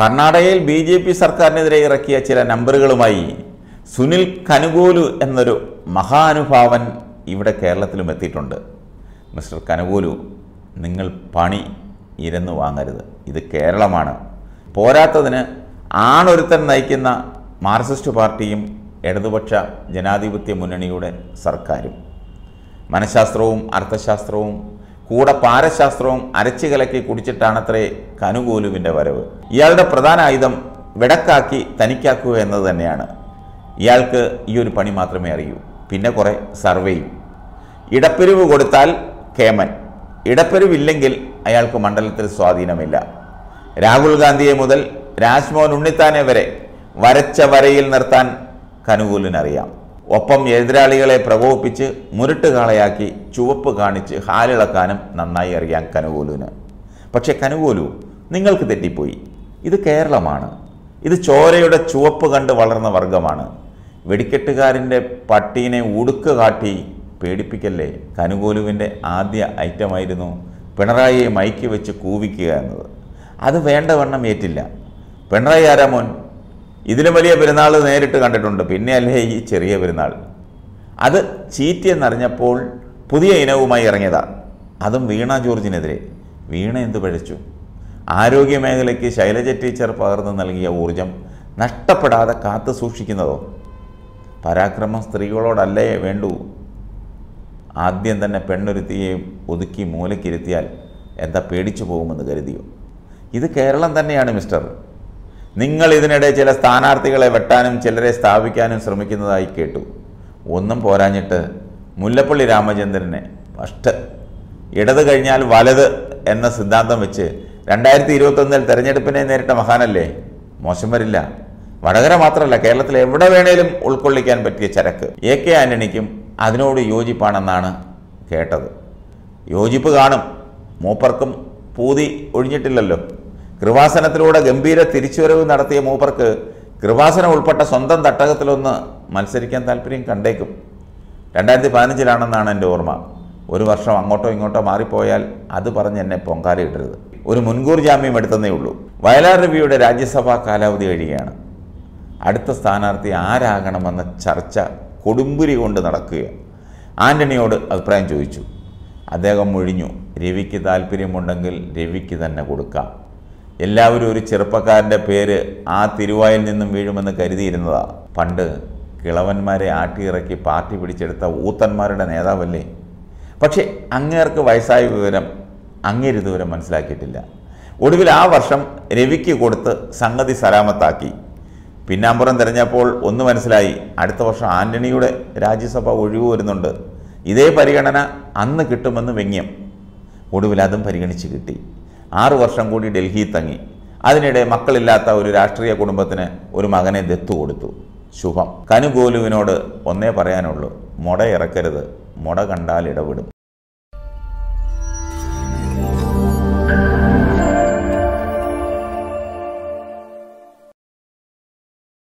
കർണാടകയിൽ B J P സർക്കാരിനെതിരെ ഇറക്കിയ ചില നമ്പറുകളുമായി സുനിൽ കനുകൂലു എന്നൊരു മഹാനുഭാവൻ ഇവിടെ കേരളത്തിലും എത്തിയിട്ടുണ്ട് മിസ്റ്റർ കനുകൂലു നിങ്ങൾ പണി ഇരന്നു വാങ്ങരുത് ഇത് കേരളമാണ് പോരാത്തതിന് ആണൊരുത്തൻ നയിക്കുന്ന മാർക്സിസ്റ്റ് പാർട്ടിയും ഇടതുപക്ഷ ജനാധിപത്യ മുന്നണിയുടെ സർക്കാരും മനഃശാസ്ത്രവും അർത്ഥശാസ്ത്രവും കൂടെ പാരശാസ്ത്രവും അരച്ചു കലക്കി കുടിച്ചിട്ടാണത്രേ കനുകൂലുവിൻ്റെ വരവ് ഇയാളുടെ പ്രധാന ആയുധം വിടക്കാക്കി തനിക്കാക്കുക എന്നത് തന്നെയാണ് ഇയാൾക്ക് ഈ ഒരു പണി മാത്രമേ അറിയൂ പിന്നെ കുറേ സർവേയും ഇടപ്പിരിവ് കൊടുത്താൽ കേമൻ ഇടപ്പിരിവില്ലെങ്കിൽ അയാൾക്ക് മണ്ഡലത്തിൽ സ്വാധീനമില്ല രാഹുൽ ഗാന്ധിയെ മുതൽ രാജ്മോഹൻ ഉണ്ണിത്താനെ വരെ വരച്ച വരയിൽ നിർത്താൻ കനുകൂലിനറിയാം ഒപ്പം എതിരാളികളെ പ്രകോപിപ്പിച്ച് കാളയാക്കി ചുവപ്പ് കാണിച്ച് ഹാലിളക്കാനും നന്നായി അറിയാം കനുകോലുവിന് പക്ഷേ കനുകോലു നിങ്ങൾക്ക് തെറ്റിപ്പോയി ഇത് കേരളമാണ് ഇത് ചോരയുടെ ചുവപ്പ് കണ്ട് വളർന്ന വർഗമാണ് വെടിക്കെട്ടുകാരൻ്റെ പട്ടീനെ ഉടുക്ക് കാട്ടി പേടിപ്പിക്കല്ലേ കനുകോലുവിൻ്റെ ആദ്യ ഐറ്റമായിരുന്നു പിണറായിയെ മയക്കി വെച്ച് കൂവിക്കുക എന്നത് അത് വേണ്ടവണ്ണം ഏറ്റില്ല പിണറായി ആരാമോൻ ഇതിലും വലിയ പെരുന്നാൾ നേരിട്ട് കണ്ടിട്ടുണ്ട് പിന്നെ അല്ലേ ഈ ചെറിയ പെരുന്നാൾ അത് ചീറ്റിയെന്നറിഞ്ഞപ്പോൾ പുതിയ ഇനവുമായി ഇറങ്ങിയതാണ് അതും വീണ ജോർജിനെതിരെ വീണ എന്തു പഴിച്ചു ആരോഗ്യ മേഖലയ്ക്ക് ശൈലജ ടീച്ചർ പകർന്നു നൽകിയ ഊർജം നഷ്ടപ്പെടാതെ കാത്തു സൂക്ഷിക്കുന്നതോ പരാക്രമം സ്ത്രീകളോടല്ലേ വേണ്ടൂ ആദ്യം തന്നെ പെണ്ണൊരുത്തിയെ ഒതുക്കി മൂലക്കിരുത്തിയാൽ എന്താ പേടിച്ചു പോകുമെന്ന് കരുതിയോ ഇത് കേരളം തന്നെയാണ് മിസ്റ്റർ നിങ്ങൾ ഇതിനിടെ ചില സ്ഥാനാർത്ഥികളെ വെട്ടാനും ചിലരെ സ്ഥാപിക്കാനും ശ്രമിക്കുന്നതായി കേട്ടു ഒന്നും പോരാഞ്ഞിട്ട് മുല്ലപ്പള്ളി രാമചന്ദ്രനെ ഫസ്റ്റ് ഇടത് കഴിഞ്ഞാൽ വലത് എന്ന സിദ്ധാന്തം വെച്ച് രണ്ടായിരത്തി ഇരുപത്തൊന്നിൽ തെരഞ്ഞെടുപ്പിനെ നേരിട്ട മഹാനല്ലേ മോശം വരില്ല വടകര മാത്രമല്ല കേരളത്തിൽ എവിടെ വേണേലും ഉൾക്കൊള്ളിക്കാൻ പറ്റിയ ചരക്ക് എ കെ ആന്റണിക്കും അതിനോട് യോജിപ്പാണെന്നാണ് കേട്ടത് യോജിപ്പ് കാണും മൂപ്പർക്കും പൂതി ഒഴിഞ്ഞിട്ടില്ലല്ലോ കൃപാസനത്തിലൂടെ ഗംഭീര തിരിച്ചുവരവ് നടത്തിയ മൂപ്പർക്ക് കൃപാസനം ഉൾപ്പെട്ട സ്വന്തം തട്ടകത്തിലൊന്ന് മത്സരിക്കാൻ താല്പര്യം കണ്ടേക്കും രണ്ടായിരത്തി പതിനഞ്ചിലാണെന്നാണ് എൻ്റെ ഓർമ്മ ഒരു വർഷം അങ്ങോട്ടോ ഇങ്ങോട്ടോ മാറിപ്പോയാൽ അത് പറഞ്ഞ് എന്നെ പൊങ്കാലയിട്ടരുത് ഒരു മുൻകൂർ ജാമ്യം എടുത്തതേ ഉള്ളൂ വയലാർ രവിയുടെ രാജ്യസഭാ കാലാവധി കഴിയുകയാണ് അടുത്ത സ്ഥാനാർത്ഥി ആരാകണമെന്ന ചർച്ച കൊടുമ്പുരി കൊണ്ട് നടക്കുക ആൻ്റണിയോട് അഭിപ്രായം ചോദിച്ചു അദ്ദേഹം ഒഴിഞ്ഞു രവിക്ക് താല്പര്യമുണ്ടെങ്കിൽ രവിക്ക് തന്നെ കൊടുക്കാം എല്ലാവരും ഒരു ചെറുപ്പക്കാരൻ്റെ പേര് ആ തിരുവായിൽ നിന്നും വീഴുമെന്ന് കരുതിയിരുന്നതാണ് പണ്ട് കിളവന്മാരെ ആട്ടിയിറക്കി പാർട്ടി പിടിച്ചെടുത്ത ഊത്തന്മാരുടെ നേതാവല്ലേ പക്ഷേ അങ്ങേർക്ക് വയസ്സായ വിവരം ദൂരം മനസ്സിലാക്കിയിട്ടില്ല ഒടുവിൽ ആ വർഷം രവിക്ക് കൊടുത്ത് സംഗതി സലാമത്താക്കി പിന്നാമ്പുറം തിരഞ്ഞപ്പോൾ ഒന്ന് മനസ്സിലായി അടുത്ത വർഷം ആന്റണിയുടെ രാജ്യസഭ ഒഴിവ് വരുന്നുണ്ട് ഇതേ പരിഗണന അന്ന് കിട്ടുമെന്ന് വ്യംഗ്യം ഒടുവിൽ അതും പരിഗണിച്ച് കിട്ടി ആറു വർഷം കൂടി ഡൽഹി തങ്ങി അതിനിടെ മക്കളില്ലാത്ത ഒരു രാഷ്ട്രീയ കുടുംബത്തിന് ഒരു മകനെ ദത്തു കൊടുത്തു ശുഭം കനുഗോലുവിനോട് ഒന്നേ പറയാനുള്ളൂ മുട ഇറക്കരുത് മുട കണ്ടാൽ ഇടപെടും